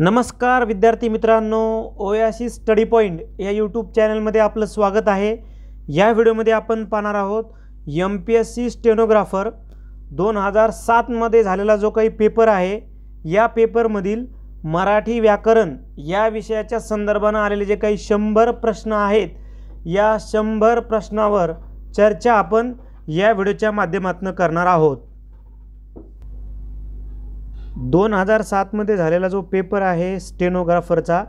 नमस्कार विद्यार्थी मित्रांनो ओयाशी स्टडी पॉईंट या यूट्यूब चॅनलमध्ये आपलं स्वागत आहे या व्हिडिओमध्ये आपण पाहणार आहोत M P S C stenographer दोन हजार सातमध्ये झालेला जो काही पेपर आहे या पेपरमधील मराठी व्याकरण या विषयाच्या संदर्भानं आलेले जे काही शंभर प्रश्न आहेत या शंभर प्रश्नावर चर्चा आपण या व्हिडिओच्या माध्यमातून करणार आहोत दोन हजार सातमध्ये झालेला जो पेपर आहे स्टेनोग्राफरचा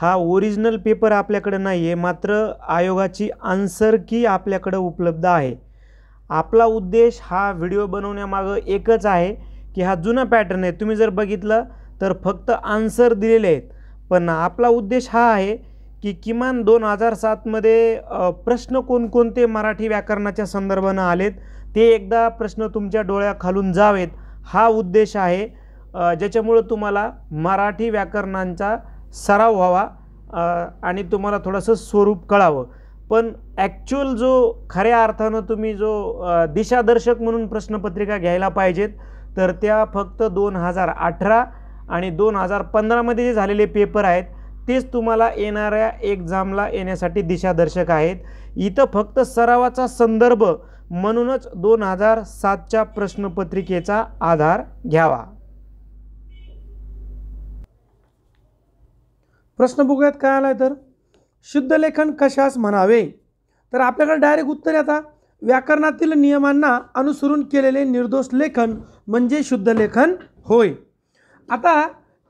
हा ओरिजिनल पेपर आपल्याकडे नाही आहे मात्र आयोगाची आन्सर की आपल्याकडं उपलब्ध आहे आपला उद्देश हा व्हिडिओ बनवण्यामागं एकच आहे की हा जुना पॅटर्न आहे तुम्ही जर बघितलं तर फक्त आन्सर दिलेले आहेत पण आपला उद्देश हा आहे की किमान दोन हजार सातमध्ये प्रश्न कोणकोणते मराठी व्याकरणाच्या संदर्भानं आलेत ते एकदा प्रश्न तुमच्या डोळ्याखालून जावेत हा उद्देश आहे ज्याच्यामुळं तुम्हाला मराठी व्याकरणांचा सराव व्हावा आणि तुम्हाला थोडंसं स्वरूप कळावं पण ॲक्च्युअल जो खऱ्या अर्थानं तुम्ही जो दिशादर्शक म्हणून प्रश्नपत्रिका घ्यायला पाहिजेत तर त्या फक्त दोन हजार अठरा आणि दोन हजार पंधरामध्ये जे झालेले पेपर आहेत तेच तुम्हाला येणाऱ्या एक्झामला येण्यासाठी दिशादर्शक आहेत इथं फक्त सरावाचा संदर्भ म्हणूनच दोन हजार सातच्या प्रश्नपत्रिकेचा आधार घ्यावा प्रश्न बघूयात काय आला आहे तर शुद्धलेखन कशास म्हणावे तर आपल्याकडे डायरेक्ट उत्तर आता व्याकरणातील नियमांना अनुसरून केलेले निर्दोष लेखन म्हणजे शुद्धलेखन होय आता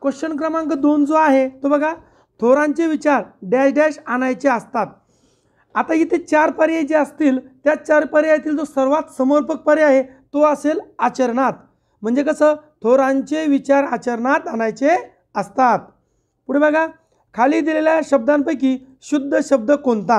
क्वेश्चन क्रमांक दोन जो आहे तो बघा थोरांचे विचार डॅश डॅश आणायचे असतात आता इथे चार पर्याय जे असतील त्या चार पर्यायातील जो सर्वात समर्पक पर्याय आहे तो असेल आचरणात म्हणजे कसं थोरांचे विचार आचरणात आणायचे असतात पुढे बघा खाली दिलेल्या शब्दांपैकी शुद्ध शब्द कोणता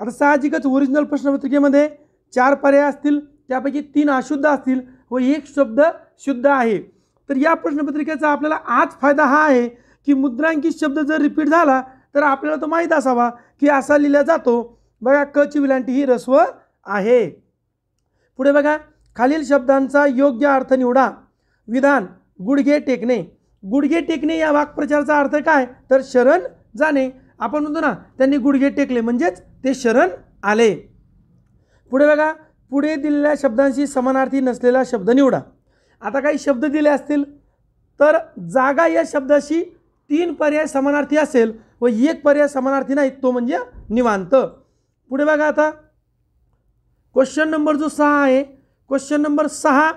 आता साहजिकच ओरिजिनल प्रश्नपत्रिकेमध्ये चार पर्याय असतील त्यापैकी तीन अशुद्ध असतील व एक शब्द शुद्ध आहे तर या प्रश्नपत्रिकेचा आपल्याला आज फायदा हा आहे की मुद्रांकित शब्द जर रिपीट झाला तर आपल्याला तो माहीत असावा की असा लिहिला जातो बघा क ची विलांटी ही रस्व आहे पुढे बघा खालील शब्दांचा योग्य अर्थ निवडा विधान गुडघे टेकणे गुडघे टेकणे या वाक्प्रचाराचा अर्थ काय तर शरण जाणे आपण म्हणतो ना त्यांनी गुडघे टेकले म्हणजेच ते शरण आले पुढे बघा पुढे दिलेल्या शब्दांशी समानार्थी नसलेला शब्द निवडा आता काही शब्द दिले असतील तर जागा या शब्दाशी तीन पर्याय समानार्थी असेल व एक पर्याय समानार्थी नाही तो म्हणजे निवांत पुढे बघा आता क्वेश्चन नंबर जो सहा आहे क्वेश्चन नंबर सहा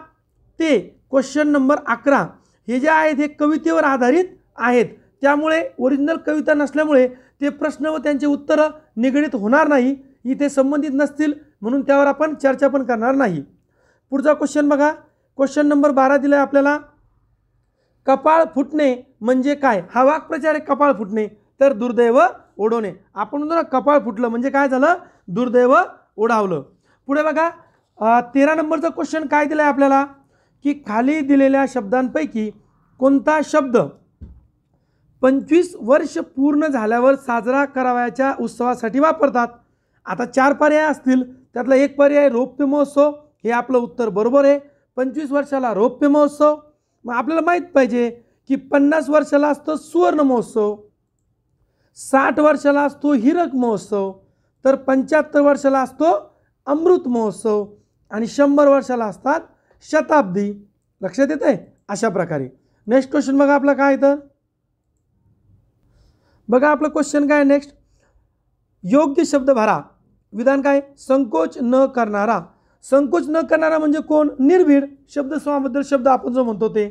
ते क्वेश्चन नंबर अकरा हे जे आहेत हे कवितेवर आधारित आहेत त्यामुळे ओरिजिनल कविता नसल्यामुळे ते प्रश्न व त्यांचे उत्तरं निगडीत होणार नाही इथे संबंधित नसतील म्हणून त्यावर आपण चर्चा पण करणार नाही पुढचा क्वेश्चन बघा क्वेश्चन नंबर बारा दिला आहे आपल्याला कपाळ फुटणे म्हणजे काय हा वाक्प्रचार आहे कपाळ फुटणे तर दुर्दैव ओढवणे आपण म्हणतो ना कपाळ फुटलं म्हणजे काय झालं दुर्दैव ओढावलं पुढे बघा तेरा नंबरचा क्वेश्चन काय दिलं आहे आपल्याला की खाली दिलेल्या शब्दांपैकी कोणता शब्द पंचवीस वर्ष पूर्ण झाल्यावर साजरा करावयाच्या उत्सवासाठी वापरतात आता चार पर्याय असतील त्यातला एक पर्याय रौप्य महोत्सव हे आपलं उत्तर बरोबर आहे पंचवीस वर्षाला रौप्य महोत्सव मग आपल्याला माहीत पाहिजे की पन्नास वर्षाला असतो सुवर्ण महोत्सव साठ वर्षाला असतो हिरक महोत्सव तर पंच्याहत्तर वर्षाला असतो अमृत महोत्सव आणि शंभर वर्षाला असतात शताब्दी लक्षात येत आहे अशा प्रकारे नेक्स्ट क्वेश्चन बघा आपला काय तर बघा आपलं क्वेश्चन काय नेक्स्ट योग्य शब्द भरा विधान काय संकोच न करणारा संकोच न करणारा म्हणजे कोण निर्भीड शब्दसमूहाबद्दल शब्द आपण जो म्हणतो ते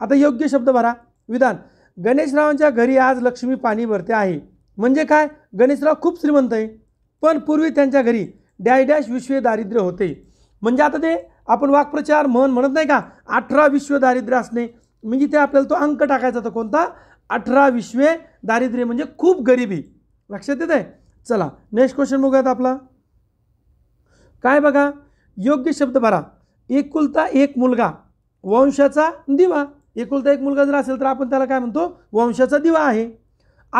आता योग्य शब्द भरा विधान गणेशरावांच्या घरी आज लक्ष्मी पाणी भरते आहे म्हणजे काय गणेशराव खूप श्रीमंत आहे पण पूर्वी त्यांच्या घरी डॅश डॅश विश्वे दारिद्र्य होते म्हणजे आता ते आपण वाक्प्रचार म्हण म्हणत नाही का अठरा विश्व दारिद्र्य असणे म्हणजे ते आपल्याला तो अंक टाकायचा तर कोणता अठरा विश्वे दारिद्र्य म्हणजे खूप गरिबी लक्षात येत आहे चला नेक्स्ट क्वेश्चन बघूयात आपला काय बघा योग्य शब्द भरा एकुलता एक मुलगा वंशाचा दिवा एकुलता एक मुलगा जर असेल तर आपण त्याला काय म्हणतो वंशाचा दिवा आहे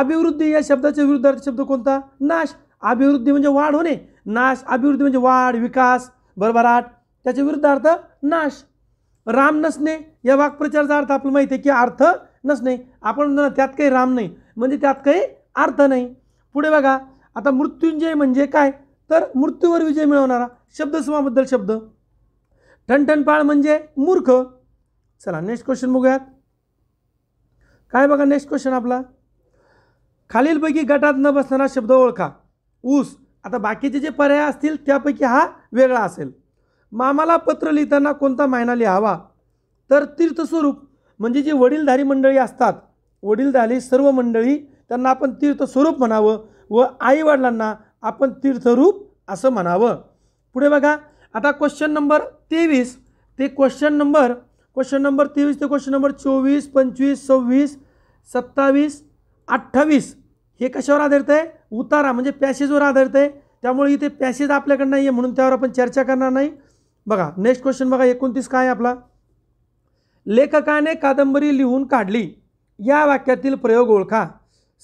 अभिवृद्धी या शब्दाच्या विरुद्ध शब्द कोणता नाश अभिवृद्धी म्हणजे वाढ होणे नाश अभिवृद्धी म्हणजे वाढ विकास भरभराट त्याच्या विरुद्ध अर्थ नाश राम नसणे या वाक्प्रचाराचा अर्थ आपल्याला माहिती आहे की अर्थ नसणे आपण म्हणतो ना त्यात काही राम नाही म्हणजे त्यात काही अर्थ नाही पुढे बघा आता मृत्युंजय म्हणजे काय तर मृत्यूवर विजय मिळवणारा शब्दसमाबद्दल शब्द ठणठणपाळ म्हणजे मूर्ख चला नेक्स्ट क्वेश्चन बघूयात काय बघा नेक्स्ट क्वेश्चन आपला खालीलपैकी गटात न बसणारा शब्द ओळखा ऊस आता बाकीचे जे पर्याय असतील त्यापैकी हा वेगळा असेल मामाला पत्र लिहिताना कोणता मायना लिहावा तर तीर्थस्वरूप म्हणजे जी वडीलधारी मंडळी असतात वडीलधारी सर्व मंडळी त्यांना आपण तीर्थस्वरूप म्हणावं व आईवडिलांना आपण तीर्थरूप असं म्हणावं पुढे बघा आता क्वेश्चन नंबर तेवीस ते क्वेश्चन नंबर क्वेश्चन नंबर तेवीस ते क्वेश्चन नंबर चोवीस पंचवीस सव्वीस सत्तावीस अठ्ठावीस हे कशावर आधारित आहे उतारा म्हणजे पॅसेजवर आधारित आहे त्यामुळे इथे पॅसेज आपल्याकडं नाही आहे म्हणून त्यावर आपण चर्चा करणार नाही बघा नेक्स्ट क्वेश्चन बघा एकोणतीस काय आपला लेखकाने कादंबरी लिहून काढली या वाक्यातील प्रयोग ओळखा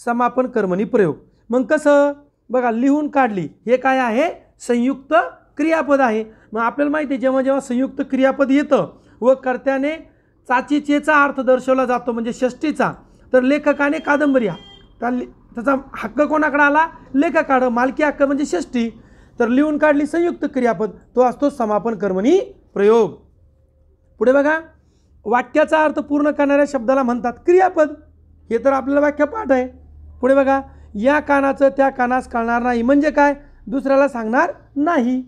समापन कर्मणी प्रयोग मग कसं बघा लिहून काढली हे काय आहे संयुक्त क्रियापद आहे मग आपल्याला माहिती आहे जेव्हा जेव्हा संयुक्त क्रियापद येतं व कर्त्याने चाचीचेचा अर्थ दर्शवला जातो म्हणजे षष्टीचा तर लेखकाने कादंबरी हा त्याचा हक्क कोणाकडे आला लेखकाडं मालकी हक्क म्हणजे षष्टी तर लिहून काढली संयुक्त क्रियापद तो असतो समापन कर्मणी प्रयोग पुढे बघा वाक्याचा अर्थ पूर्ण करणाऱ्या शब्दाला म्हणतात क्रियापद हे तर आपल्याला वाक्य पाठ आहे पुढे बघा या कानाचं त्या कानास कळणार नाही म्हणजे काय दुसऱ्याला सांगणार नाही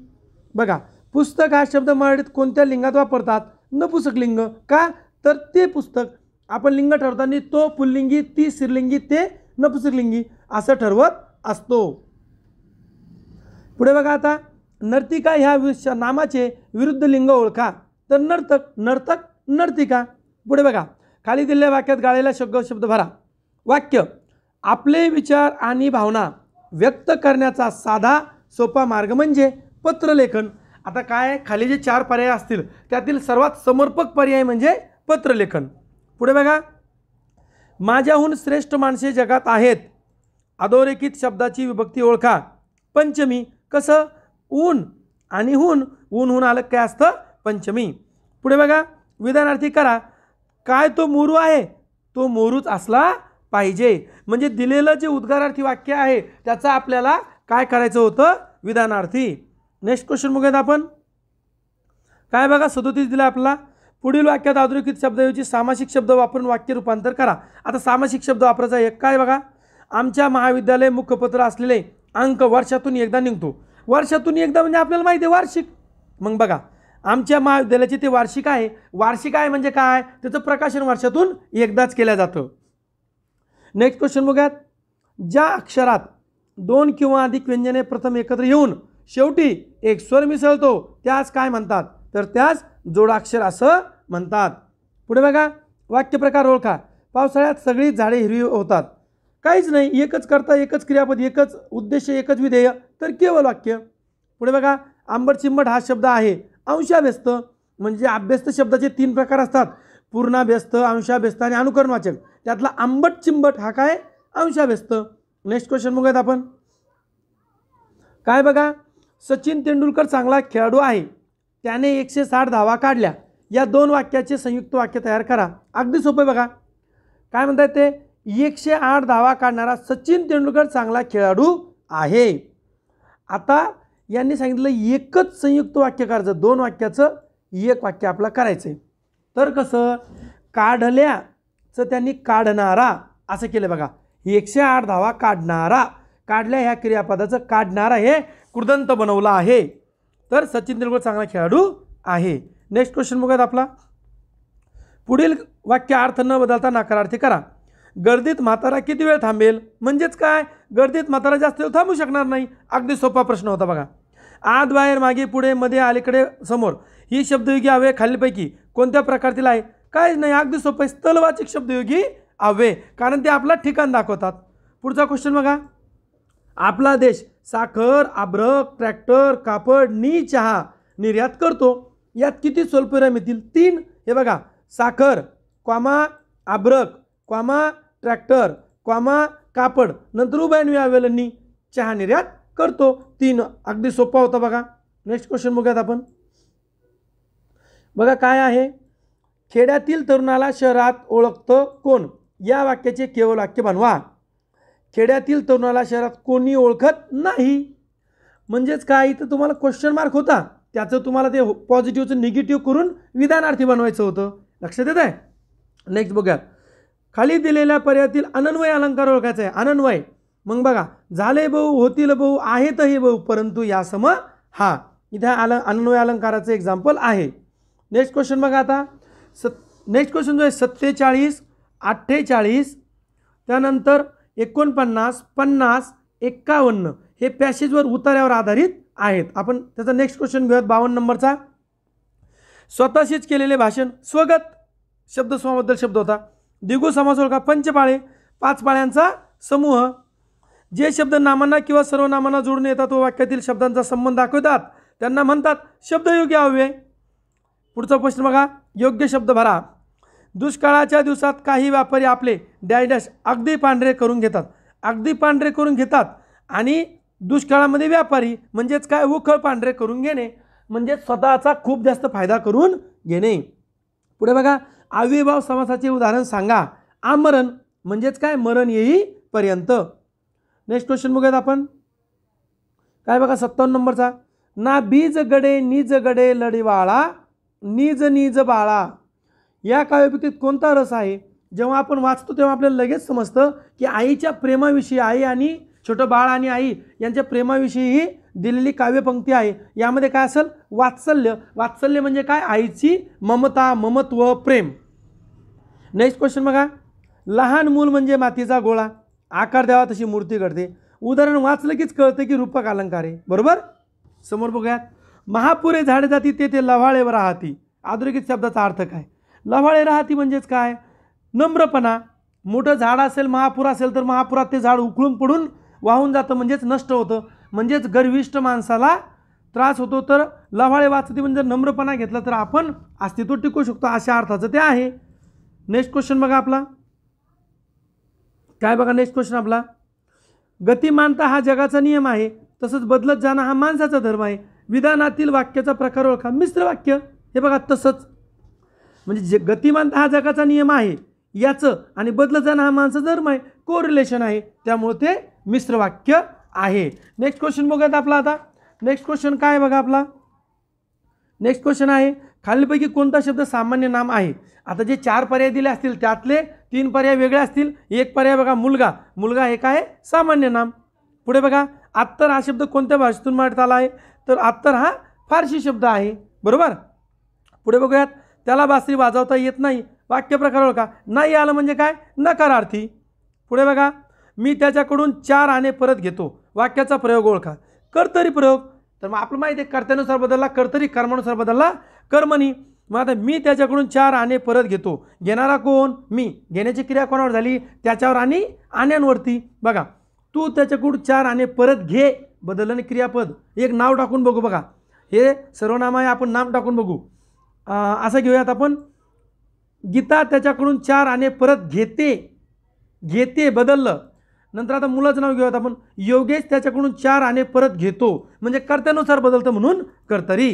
बघा पुस्तक हा शब्द मराठीत कोणत्या लिंगात वापरतात नपुसक लिंग का तर ते पुस्तक आपण लिंग ठरवताना तो पुल्लिंगी ती स्त्रीलिंगी ते नपुसकलिंगी असं ठरवत असतो पुढे बघा आता नर्तिका ह्या नामाचे विरुद्ध लिंग ओळखा तर नर्तक नर्तक नर्तिका पुढे बघा खाली दिलेल्या वाक्यात गाळलेला शब्द शब्द भरा वाक्य आपले विचार आणि भावना व्यक्त करण्याचा साधा सोपा मार्ग म्हणजे पत्रलेखन आता काय खाली जे चार पर्याय असतील त्यातील सर्वात समर्पक पर्याय म्हणजे पत्रलेखन पुढे बघा माझ्याहून श्रेष्ठ माणसे जगात आहेत अधोरेखित शब्दाची विभक्ती ओळखा पंचमी कसं ऊन आणि हून ऊन हून आलं काय असतं पंचमी पुढे बघा विधानार्थी करा काय तो मोरू आहे तो मोरूच असला पाहिजे म्हणजे दिलेलं जे उद्गारार्थी वाक्य आहे त्याचा आपल्याला काय करायचं होतं विधानार्थी नेक्स्ट क्वेश्चन बघूयात आपण काय बघा सदोतीस दिला आपला पुढील वाक्यात शब्द शब्दऐवजी सामासिक शब्द वापरून वाक्य रूपांतर करा आता सामासिक शब्द वापरायचा एक काय बघा आमच्या महाविद्यालय मुखपत्र असलेले अंक वर्षातून एकदा निघतो वर्षातून एकदा म्हणजे आपल्याला माहिती आहे वार्षिक मग बघा आमच्या महाविद्यालयाचे ते वार्षिक आहे वार्षिक आहे म्हणजे काय त्याचं प्रकाशन वर्षातून एकदाच केलं जातं नेक्स्ट क्वेश्चन बघूयात ज्या अक्षरात दोन किंवा अधिक व्यंजने प्रथम एकत्र येऊन शेवटी एक स्वर मिसळतो त्यास काय म्हणतात तर त्यास जोडाक्षर असं म्हणतात पुढे बघा वाक्यप्रकार ओळखा पावसाळ्यात सगळी झाडे हिरवी होतात काहीच नाही एकच करता एकच क्रियापद एकच उद्देश एकच विधेय तर केवळ वाक्य पुढे बघा आंबट चिंबट हा शब्द आहे अंशाव्यस्त म्हणजे अभ्यस्त शब्दाचे तीन प्रकार असतात पूर्णाभ्यस्त अंशाभ्यस्त आणि अनुकरणवाचक त्यातला आंबट चिंबट हा काय अंशाभ्यस्त नेक्स्ट क्वेश्चन बघूयात आपण काय बघा सचिन तेंडुलकर चांगला खेळाडू आहे त्याने एकशे साठ धावा काढल्या या दोन वाक्याचे संयुक्त वाक्य तयार करा अगदी सोपे बघा काय म्हणतात ते एकशे आठ धावा काढणारा सचिन तेंडुलकर चांगला खेळाडू आहे आता यांनी सांगितलं एकच संयुक्त वाक्य करायचं दोन वाक्याचं एक वाक्य आपलं करायचं आहे तर कसं काढल्याचं त्यांनी काढणारा असं केलं बघा एकशे आठ धावा काढणारा काढल्या ह्या क्रियापदाचं काढणारा हे कृदंत बनवलं आहे तर सचिन तेंडुलकर चांगला खेळाडू आहे नेक्स्ट क्वेश्चन बघूयात आपला पुढील वाक्य अर्थ न बदलता नकारार्थी करा गर्दीत म्हातारा किती वेळ थांबेल म्हणजेच काय गर्दीत म्हातारा जास्त वेळ थांबू शकणार नाही अगदी सोपा प्रश्न होता बघा आत बाहेर मागे पुढे मध्ये अलीकडे समोर ही शब्दयोगी अव्यय खालीपैकी कोणत्या प्रकारतील आहे काहीच नाही अगदी सोपं आहे स्थलवाचक शब्दयोगी आवे कारण ते आपलं ठिकाण दाखवतात पुढचा क्वेश्चन बघा आपला देश साखर आब्रक ट्रॅक्टर कापड नी चहा निर्यात करतो यात किती स्वल्पविराम येतील तीन हे बघा साखर क्वामा आब्रक क्वामा ट्रॅक्टर क्वामा कापड नंतर उभ्यान्वी आवेलांनी चहा निर्यात करतो तीन अगदी सोपा होता बघा नेक्स्ट क्वेश्चन बघूयात आपण बघा काय आहे खेड्यातील तरुणाला शहरात ओळखतं कोण या वाक्याचे केवळ वाक्य बनवा खेड्यातील तरुणाला शहरात कोणी ओळखत नाही म्हणजेच काय इथं तुम्हाला क्वेश्चन मार्क होता त्याचं तुम्हाला ते पॉझिटिव्हचं हो, निगेटिव्ह करून विधानार्थी बनवायचं होतं लक्षात येत आहे नेक्स्ट बघूया खाली दिलेल्या पर्यातील अनन्वय अलंकार ओळखायचा आहे अनन्वय मग बघा झाले बहू होतील आहेत हे बहू परंतु यासम हा इथे अल अनन्वय अलंकाराचं एक्झाम्पल आहे नेक्स्ट क्वेश्चन बघा आता सत् नेक्स्ट क्वेश्चन जो आहे सत्तेचाळीस अठ्ठेचाळीस त्यानंतर एकोणपन्नास पन्नास एक्कावन्न हे पॅसेजवर उतार्यावर आधारित आहेत आपण त्याचा नेक्स्ट क्वेश्चन घेऊयात बावन्न नंबरचा स्वतःशीच केलेले भाषण स्वगत शब्द स्वाबद्दल शब्द होता दिगू समास ओळखा पंचपाळे पाच पाळ्यांचा समूह जे शब्द नामांना किंवा सर्व नामांना जोडून येतात व वाक्यातील शब्दांचा संबंध दाखवतात त्यांना म्हणतात शब्दयोगी अव्यय पुढचा प्रश्न बघा योग्य शब्द भरा दुष्काळाच्या दिवसात काही व्यापारी आपले डॅश डॅश अगदी पांढरे करून घेतात अगदी पांढरे करून घेतात आणि दुष्काळामध्ये व्यापारी म्हणजेच काय उखळ पांढरे करून घेणे म्हणजे स्वतःचा खूप जास्त फायदा करून घेणे पुढे बघा आविर्भाव समासाचे उदाहरण सांगा आमरण म्हणजेच काय मरण येईपर्यंत नेक्स्ट क्वेश्चन बघूयात आपण काय बघा सत्तावन्न नंबरचा ना बीज गडे निज गडे लढीवाळा निज निज बाळा या काव्यपिकीत कोणता रस आहे जेव्हा आपण वाचतो तेव्हा आपल्याला लगेच समजतं की आईच्या प्रेमाविषयी आई आणि छोटं बाळ आणि आई यांच्या प्रेमाविषयीही दिलेली काव्यपंक्ती आहे यामध्ये काय असेल वात्सल्य वात्सल्य म्हणजे काय आईची ममता ममत्व प्रेम नेक्स्ट क्वेश्चन बघा लहान मूल म्हणजे मातीचा गोळा आकार द्यावा तशी मूर्ती घडते उदाहरण वाचलं कीच कळतं की रूपक अलंकार आहे बरोबर समोर बघूयात महापुरे झाडे जाती ते ते लव्हाळे राहती आधुनिक शब्दाचा अर्थ काय लव्हाळे राहती म्हणजेच काय नम्रपणा मोठं झाड असेल महापूर असेल तर महापुरात ते झाड उकळून पडून वाहून जातं म्हणजेच नष्ट होतं म्हणजेच गर्विष्ठ माणसाला त्रास होतो तर लवाळे वाचते म्हणजे नम्रपणा घेतला तर आपण अस्तित्व टिकू शकतो अशा अर्थाचं ते आहे नेक्स्ट क्वेश्चन बघा आपला काय बघा नेक्स्ट क्वेश्चन आपला गतिमानता हा जगाचा नियम आहे तसंच बदलत जाणं हा माणसाचा धर्म आहे विधानातील वाक्याचा प्रकार ओळखा मिश्र वाक्य हे बघा तसंच म्हणजे जे गतिमानता हा जगाचा नियम आहे याचं आणि बदलत जाणं हा माणसाचा धर्म आहे कोरिलेशन आहे त्यामुळे ते मिश्र वाक्य आहे नेक्स्ट क्वेश्चन बघूयात आपला आता नेक्स्ट क्वेश्चन काय बघा आपला नेक्स्ट क्वेश्चन आहे खालीलपैकी कोणता शब्द सामान्य नाम आहे आता जे चार पर्याय दिले असतील त्यातले तीन पर्याय वेगळे असतील एक पर्याय बघा मुलगा मुलगा हे काय सामान्य नाम पुढे बघा आत्तर हा शब्द कोणत्या भाषेतून मांडता आला आहे तर आत्तर हा फारशी शब्द आहे बरोबर पुढे बघूयात त्याला बासरी वाजवता येत नाही वाक्यप्रकार ओळखा नाही आलं म्हणजे काय नकारार्थी पुढे बघा मी त्याच्याकडून चार आणे परत घेतो वाक्याचा प्रयोग ओळखा कर्तरी प्रयोग तर मग आपलं माहिती आहे कर्त्यानुसार बदलला कर्तरी कर्मानुसार बदलला कर्मणी मग आता मी त्याच्याकडून चार आणे परत घेतो घेणारा कोण मी घेण्याची क्रिया कोणावर झाली त्याच्यावर आणि आण्यांवरती बघा तू त्याच्याकडून चार आणे परत घे आणि क्रियापद एक नाव टाकून बघू बघा हे सर्वनाम आहे आपण नाम टाकून बघू असं घेऊयात आपण गीता त्याच्याकडून चार आणे परत घेते घेते बदललं नंतर आता मुलाचं नाव घेऊयात आपण योगेश त्याच्याकडून चार आणे परत घेतो म्हणजे कर्त्यानुसार बदलतं म्हणून कर्तरी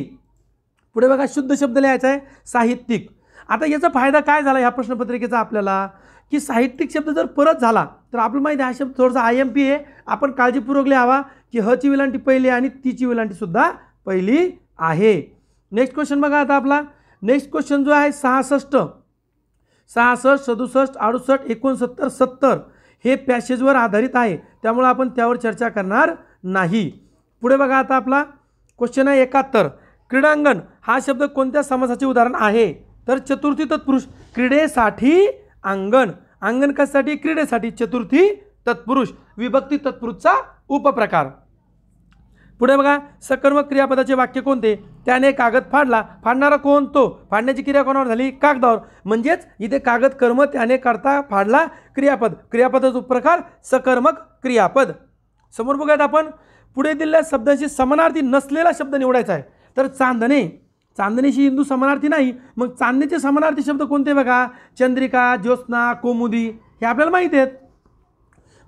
पुढे बघा शुद्ध शब्द लिहायचा आहे साहित्यिक आता याचा फायदा काय झाला ह्या प्रश्नपत्रिकेचा आपल्याला की साहित्यिक शब्द जर परत झाला तर आपलं माहिती हा शब्द थोडासा आय एम पी आहे आपण काळजीपूर्वक लिहावा की हची विलांटी पहिली आणि विलांटी विलांटीसुद्धा पहिली आहे नेक्स्ट क्वेश्चन बघा आता आपला नेक्स्ट क्वेश्चन जो आहे सहासष्ट सहासष्ट सदुसष्ट अडुसष्ट एकोणसत्तर सत्तर हे पॅसेजवर आधारित आहे त्यामुळं आपण त्यावर चर्चा करणार नाही पुढे बघा आता आपला क्वेश्चन आहे एकाहत्तर क्रीडांगण हा शब्द कोणत्या समासाचे उदाहरण आहे तर चतुर्थी तत्पुरुष क्रीडेसाठी अंगण अंगण कशासाठी क्रीडेसाठी चतुर्थी तत्पुरुष विभक्ती तत्पुरुषचा उपप्रकार पुढे बघा सकर्मक क्रियापदाचे वाक्य कोणते त्याने कागद फाडला फाडणारा कोण तो फाडण्याची क्रिया कोणावर झाली कागदावर म्हणजेच इथे कागद कर्म त्याने करता फाडला क्रियापद क्रियापदाचा प्रकार सकर्मक क्रियापद समोर बघूयात आपण पुढे दिलेल्या शब्दांशी समानार्थी नसलेला शब्द निवडायचा आहे तर चांदणे चांदणीशी हिंदू समानार्थी नाही मग चांदणीचे समानार्थी शब्द कोणते बघा चंद्रिका ज्योत्स्ना कोमुदी हे आपल्याला माहीत आहेत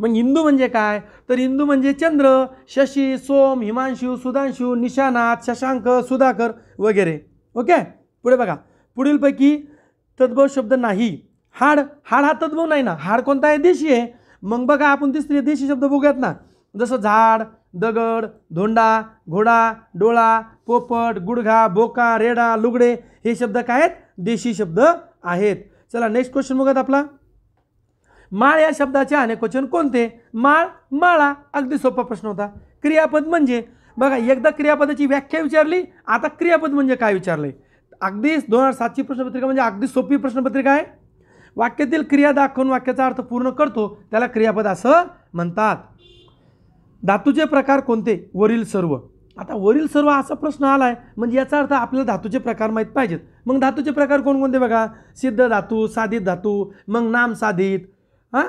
मग हिंदू म्हणजे काय तर हिंदू म्हणजे चंद्र शशी सोम हिमांशु सुधांशू निशानाथ शशांक सुधाकर वगैरे ओके पुढे बघा पुढीलपैकी तद्भव शब्द नाही हाड हाड हा तद्भव नाही ना हाड कोणता आहे देशी आहे मग बघा आपण तिसरी देशी शब्द बघूयात ना जसं झाड दगड धोंडा घोडा डोळा पोपट गुडघा बोका रेडा लुगडे हे शब्द काय आहेत देशी शब्द आहेत चला नेक्स्ट क्वेश्चन बघत आपला माळ या शब्दाचे अनेकवचन कोणते माळ माळा अगदी सोपा प्रश्न होता क्रियापद म्हणजे बघा एकदा क्रियापदाची व्याख्या विचारली आता क्रियापद म्हणजे काय विचारले अगदी दोन हजार सातची प्रश्नपत्रिका म्हणजे अगदी सोपी प्रश्नपत्रिका आहे वाक्यातील क्रिया दाखवून वाक्याचा अर्थ पूर्ण करतो त्याला क्रियापद असं म्हणतात धातूचे प्रकार कोणते वरील सर्व आता वरील सर्व असा प्रश्न आला आहे म्हणजे याचा अर्थ आपल्याला धातूचे प्रकार माहीत पाहिजेत मग धातूचे प्रकार कोणकोणते बघा सिद्ध धातू साधित धातू मग नाम साधित हां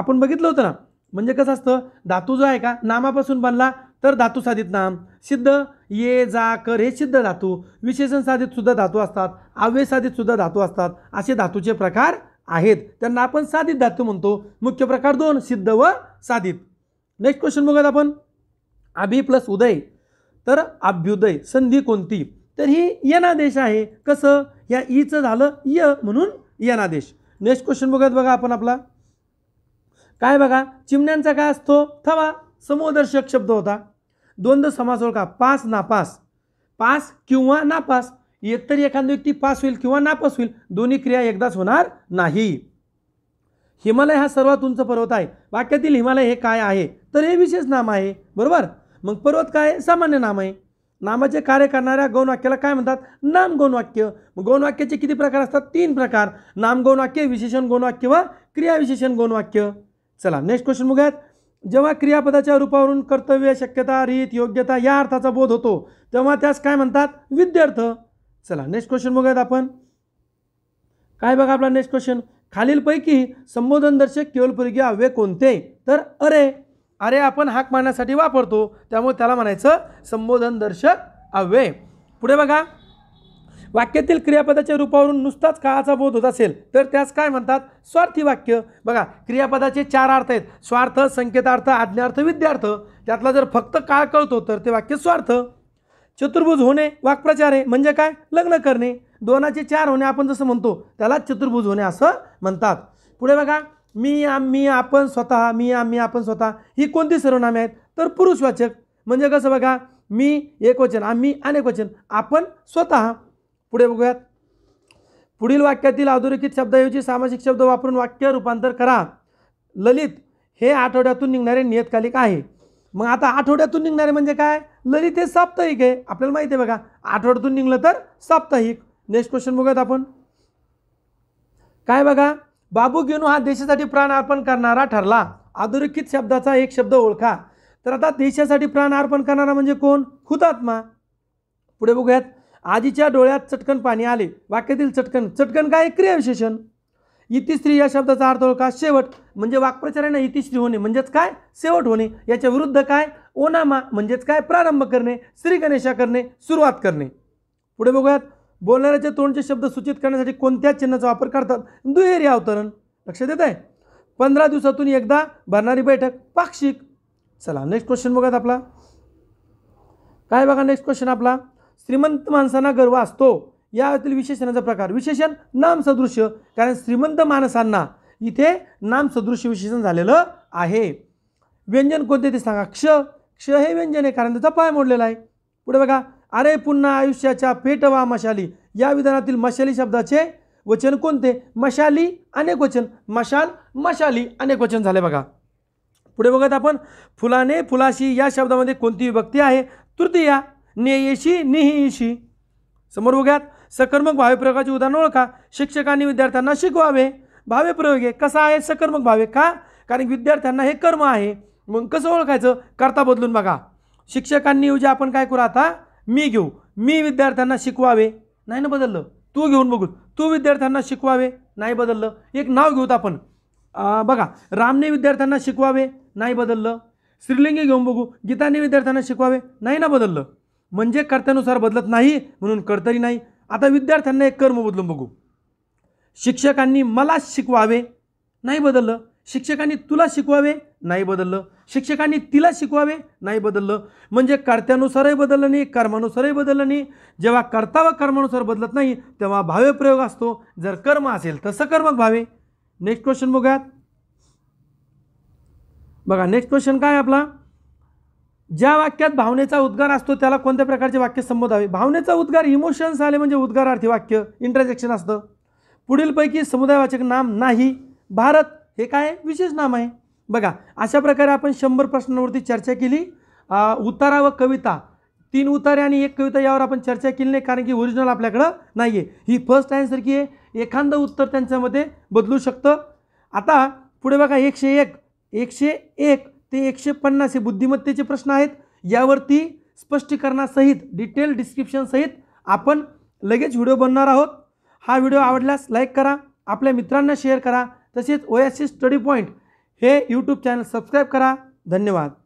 आपण बघितलं होतं ना म्हणजे कसं असतं धातू जो आहे का नामापासून बनला तर धातू साधित नाम सिद्ध ये जा कर हे सिद्ध धातू विशेषण साधित सुद्धा धातू असतात अव्यय साधित सुद्धा धातू असतात असे धातूचे प्रकार आहेत त्यांना आपण साधित धातू म्हणतो मुख्य प्रकार दोन सिद्ध व साधित नेक्स्ट क्वेश्चन बघत आपण अभि प्लस उदय तर अभ्युदय संधी कोणती तर ही यनादेश आहे कसं या ईचं झालं य म्हणून यनादेश नेक्स्ट क्वेश्चन बघत बघा आपण आपला काय बघा चिमण्यांचा काय असतो थवा समोदर्शक शब्द होता द्वंद्व समास ओळखा पास नापास पास किंवा नापास एकतर एखादी व्यक्ती पास होईल किंवा नापास होईल दोन्ही क्रिया एकदाच होणार नाही हिमालय हा सर्वात उंच पर्वत आहे वाक्यातील हिमालय हे काय आहे तर हे विशेष नाम आहे बरोबर मग पर्वत काय सामान्य नाम आहे नामाचे कार्य करणाऱ्या गौणवाक्याला काय म्हणतात नाम गौण गौणवाक्याचे किती प्रकार असतात तीन प्रकार नाम वाक्य विशेषण गौणवाक्य व क्रियाविशेषण गौणवाक्य चला नेक्स्ट क्वेश्चन बघूयात जेव्हा क्रियापदाच्या रूपावरून कर्तव्य शक्यता रीत योग्यता या अर्थाचा बोध होतो तेव्हा त्यास काय म्हणतात विद्यार्थ चला नेक्स्ट क्वेश्चन बघूयात आपण काय बघा आपला नेक्स्ट क्वेश्चन खालीलपैकी संबोधनदर्शक केवलपैकी अव्यय कोणते तर अरे अरे आपण हाक मारण्यासाठी वापरतो त्यामुळे त्याला म्हणायचं संबोधन दर्शक अव्यय पुढे बघा वाक्यातील क्रियापदाच्या रूपावरून नुसताच काळाचा बोध होत असेल तर त्यास काय म्हणतात स्वार्थी वाक्य बघा क्रियापदाचे चार अर्थ आहेत स्वार्थ संकेतार्थ आज्ञार्थ विद्यार्थ त्यातला जर फक्त काळ कळतो तर ते वाक्य स्वार्थ चतुर्भुज होणे वाक्प्रचार आहे म्हणजे काय लग्न करणे दोनाचे चार होणे आपण जसं म्हणतो त्याला चतुर्भुज होणे असं म्हणतात पुढे बघा मी आम्ही आपण स्वतः मी आम्ही आपण स्वतः ही कोणती सर्वनामे आहेत तर पुरुषवाचक म्हणजे कसं बघा मी एकवचन आम्ही अनेकवचन आपण स्वतः पुढे बघूयात पुढील वाक्यातील अधोरेखित शब्दाऐवजी सामाजिक शब्द वापरून वाक्य रूपांतर करा ललित हे आठवड्यातून निघणारे नियतकालिक आहे मग आता आठवड्यातून निघणारे म्हणजे काय ललित हे साप्ताहिक आहे आपल्याला माहिती आहे बघा आठवड्यातून निघलं तर साप्ताहिक नेक्स्ट क्वेश्चन बघूयात आपण काय बघा बाबू गेनू हा देशासाठी प्राण अर्पण करणारा ठरला अधोरेखित शब्दाचा एक शब्द ओळखा तर आता देशासाठी प्राण अर्पण करणारा म्हणजे कोण हुतात्मा पुढे बघूयात आधीच्या डोळ्यात चटकन पाणी आले वाक्यातील चटकन चटकन काय क्रियाविशेषण इतिश्री या शब्दाचा अर्थ ओळखा शेवट म्हणजे वाक्प्रचारांना इतिश्री होणे म्हणजेच काय शेवट होणे याच्या विरुद्ध काय ओनामा म्हणजेच काय प्रारंभ करणे श्री गणेशा करणे सुरुवात करणे पुढे बघूयात बोलणाऱ्याचे तोंडचे शब्द सूचित करण्यासाठी कोणत्या चिन्हाचा वापर करतात दुहेरी अवतरण लक्षात येत आहे पंधरा दिवसातून एकदा भरणारी बैठक पाक्षिक चला नेक्स्ट क्वेश्चन बघायत आपला काय बघा नेक्स्ट क्वेश्चन आपला श्रीमंत माणसांना गर्व असतो यातील विशेषणाचा प्रकार विशेषण नामसदृश्य कारण श्रीमंत माणसांना इथे नामसदृश्य विशेषण झालेलं आहे व्यंजन कोणते ते सांगा क्ष क्ष हे व्यंजन आहे कारण त्याचा पाय मोडलेला आहे पुढे बघा अरे पुन्हा आयुष्याच्या पेटवा मशाली या विधानातील मशाली शब्दाचे वचन कोणते मशाली अनेक वचन मशाल मशाली अनेक वचन झाले बघा पुढे बघत आपण फुलाने फुलाशी या शब्दामध्ये कोणती विभक्ती आहे तृतीया नेयेशी नेहीशी समोर बघ्यात सकर्मक भावे प्रयोगाचे उदाहरण ओळखा शिक्षकांनी विद्यार्थ्यांना शिकवावे भावे प्रयोग आहे कसा आहे सकर्मक भावे का कारण विद्यार्थ्यांना हे कर्म आहे मग कसं ओळखायचं करता बदलून बघा शिक्षकांनी उजे आपण काय करू आता मी घेऊ मी विद्यार्थ्यांना शिकवावे नाही ना बदललं तू घेऊन बघू तू विद्यार्थ्यांना शिकवावे नाही बदललं एक नाव घेऊत आपण बघा रामने विद्यार्थ्यांना शिकवावे नाही बदललं श्रीलिंगी घेऊन बघू गीताने विद्यार्थ्यांना शिकवावे नाही ना बदललं म्हणजे कर्त्यानुसार बदलत नाही म्हणून कर्तरी नाही आता विद्यार्थ्यांना एक कर्म बदलून बघू शिक्षकांनी मला शिकवावे नाही बदललं शिक्षकांनी तुला शिकवावे नाही बदललं शिक्षकांनी तिला शिकवावे नाही बदललं म्हणजे कर्त्यानुसारही बदललं नाही कर्मानुसारही बदललं नाही जेव्हा कर्ता व कर्मानुसार बदलत नाही तेव्हा भावे प्रयोग असतो जर कर्म असेल तर सकर्मक भावे नेक्स्ट क्वेश्चन बघूयात बघा नेक्स्ट क्वेश्चन काय आपला ज्या वाक्यात भावनेचा उद्गार असतो त्याला कोणत्या प्रकारचे वाक्य संबोधावे भावनेचा उद्गार इमोशन्स आले म्हणजे उद्गारार्थी वाक्य इंटरजेक्शन असतं पुढीलपैकी समुदायवाचक नाम नाही भारत हे काय विशेष नाम आहे बघा अशा प्रकारे आपण शंभर प्रश्नांवरती चर्चा केली उतारा व कविता तीन उतारे आणि एक कविता यावर आपण चर्चा केली नाही कारण की ओरिजिनल आपल्याकडं नाही आहे ही फर्स्ट आन्सर की आहे एखादं उत्तर त्यांच्यामध्ये बदलू शकतं आता पुढे बघा एकशे एक एकशे एक ते एकशे पन्नास हे बुद्धिमत्तेचे प्रश्न आहेत यावरती स्पष्टीकरणासहित डिटेल डिस्क्रिप्शनसहित आपण लगेच व्हिडिओ बनणार आहोत हा व्हिडिओ आवडल्यास लाईक करा आपल्या मित्रांना शेअर करा तसेच ओएससी स्टडी पॉईंट हे यूट्यूब चॅनल सबस्क्राईब करा धन्यवाद